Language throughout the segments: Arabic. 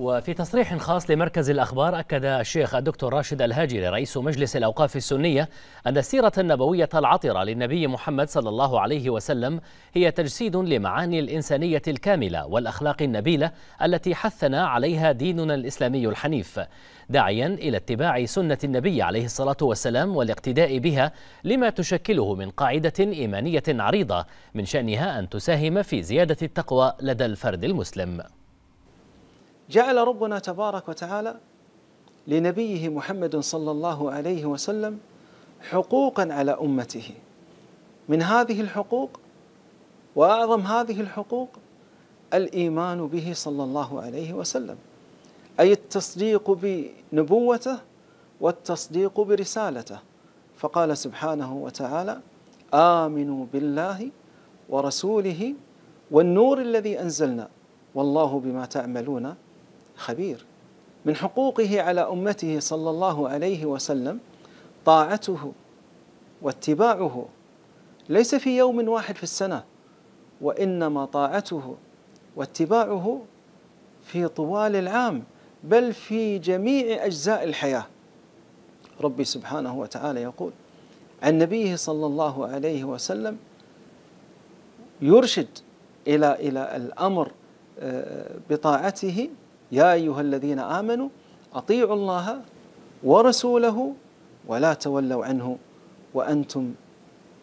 وفي تصريح خاص لمركز الأخبار أكد الشيخ الدكتور راشد الهاجري رئيس مجلس الأوقاف السنية أن السيرة النبوية العطرة للنبي محمد صلى الله عليه وسلم هي تجسيد لمعاني الإنسانية الكاملة والأخلاق النبيلة التي حثنا عليها ديننا الإسلامي الحنيف داعيا إلى اتباع سنة النبي عليه الصلاة والسلام والاقتداء بها لما تشكله من قاعدة إيمانية عريضة من شأنها أن تساهم في زيادة التقوى لدى الفرد المسلم جعل ربنا تبارك وتعالى لنبيه محمد صلى الله عليه وسلم حقوقا على امته من هذه الحقوق واعظم هذه الحقوق الايمان به صلى الله عليه وسلم اي التصديق بنبوته والتصديق برسالته فقال سبحانه وتعالى امنوا بالله ورسوله والنور الذي انزلنا والله بما تعملون خبير من حقوقه على امته صلى الله عليه وسلم طاعته واتباعه ليس في يوم واحد في السنه وانما طاعته واتباعه في طوال العام بل في جميع اجزاء الحياه ربي سبحانه وتعالى يقول عن نبيه صلى الله عليه وسلم يرشد الى الى الامر آه، بطاعته يا أيها الذين آمنوا أطيعوا الله ورسوله ولا تولوا عنه وأنتم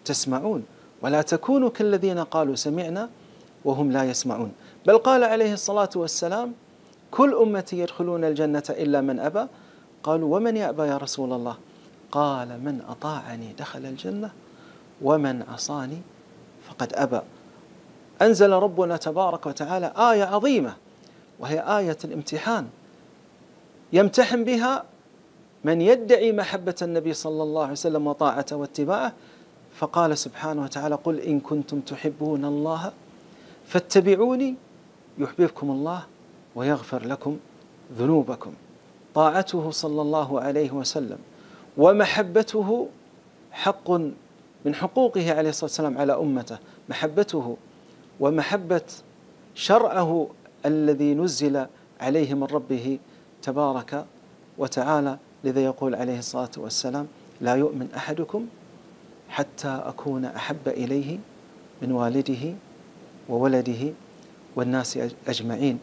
تسمعون ولا تكونوا كالذين قالوا سمعنا وهم لا يسمعون بل قال عليه الصلاة والسلام كل أمتي يدخلون الجنة إلا من أبى قالوا ومن يأبى يا رسول الله قال من أطاعني دخل الجنة ومن عصاني فقد أبى أنزل ربنا تبارك وتعالى آية عظيمة وهي آية الامتحان يمتحن بها من يدعي محبة النبي صلى الله عليه وسلم وطاعته واتباعه فقال سبحانه وتعالى قل إن كنتم تحبون الله فاتبعوني يحببكم الله ويغفر لكم ذنوبكم طاعته صلى الله عليه وسلم ومحبته حق من حقوقه عليه الصلاه والسلام على امته محبته ومحبه شرعه الذي نزل عليه من ربه تبارك وتعالى لذا يقول عليه الصلاة والسلام لا يؤمن أحدكم حتى أكون أحب إليه من والده وولده والناس أجمعين